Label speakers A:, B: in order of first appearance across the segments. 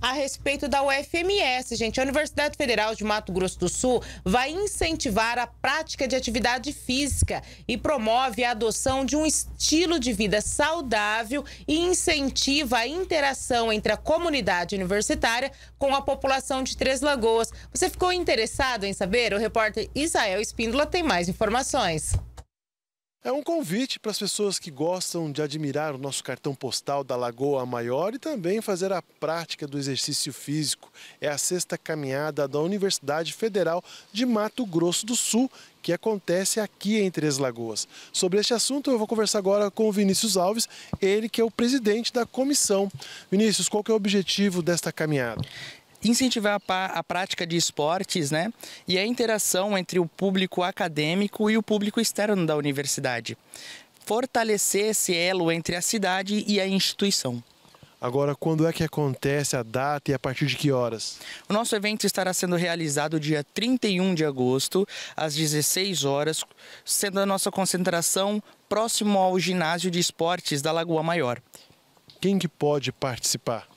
A: a respeito da UFMS, gente. A Universidade Federal de Mato Grosso do Sul vai incentivar a prática de atividade física e promove a adoção de um estilo de vida saudável e incentiva a interação entre a comunidade universitária com a população de Três Lagoas. Você ficou interessado em saber? O repórter Isael Espíndola tem mais informações.
B: É um convite para as pessoas que gostam de admirar o nosso cartão postal da Lagoa Maior e também fazer a prática do exercício físico. É a sexta caminhada da Universidade Federal de Mato Grosso do Sul, que acontece aqui em Três Lagoas. Sobre este assunto, eu vou conversar agora com o Vinícius Alves, ele que é o presidente da comissão. Vinícius, qual é o objetivo desta caminhada? incentivar a, a prática de esportes né, e a interação
C: entre o público acadêmico e o público externo da universidade. Fortalecer esse elo entre a cidade e a instituição. Agora, quando é que acontece a data e a partir de que horas? O nosso evento estará sendo realizado dia 31 de agosto, às 16 horas, sendo a nossa concentração próximo ao ginásio de esportes da Lagoa Maior. Quem que pode participar?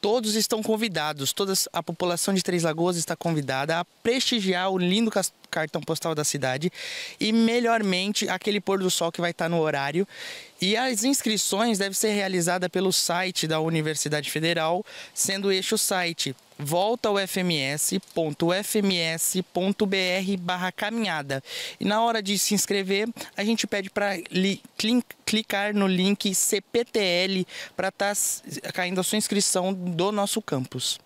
C: Todos estão convidados, toda a população de Três Lagoas está convidada a prestigiar o lindo cartão postal da cidade e, melhormente, aquele pôr do sol que vai estar no horário. E as inscrições devem ser realizadas pelo site da Universidade Federal, sendo este o site volta ao fms.fms.br barra caminhada. E na hora de se inscrever, a gente pede para clicar no link CPTL para estar tá caindo a sua inscrição do nosso campus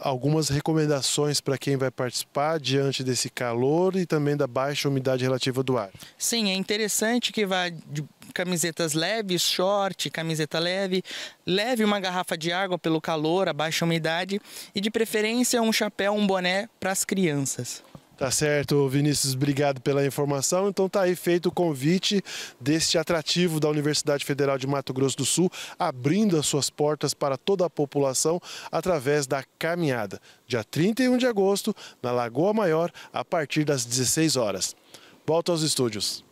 B: algumas recomendações para quem vai participar diante desse calor e também da baixa umidade relativa do ar.
C: Sim, é interessante que vá de camisetas leves, short, camiseta leve, leve uma garrafa de água pelo calor, a baixa umidade e de preferência um chapéu, um boné para as crianças.
B: Tá certo, Vinícius, obrigado pela informação. Então tá aí feito o convite deste atrativo da Universidade Federal de Mato Grosso do Sul, abrindo as suas portas para toda a população através da caminhada, dia 31 de agosto, na Lagoa Maior, a partir das 16 horas. Volto aos estúdios.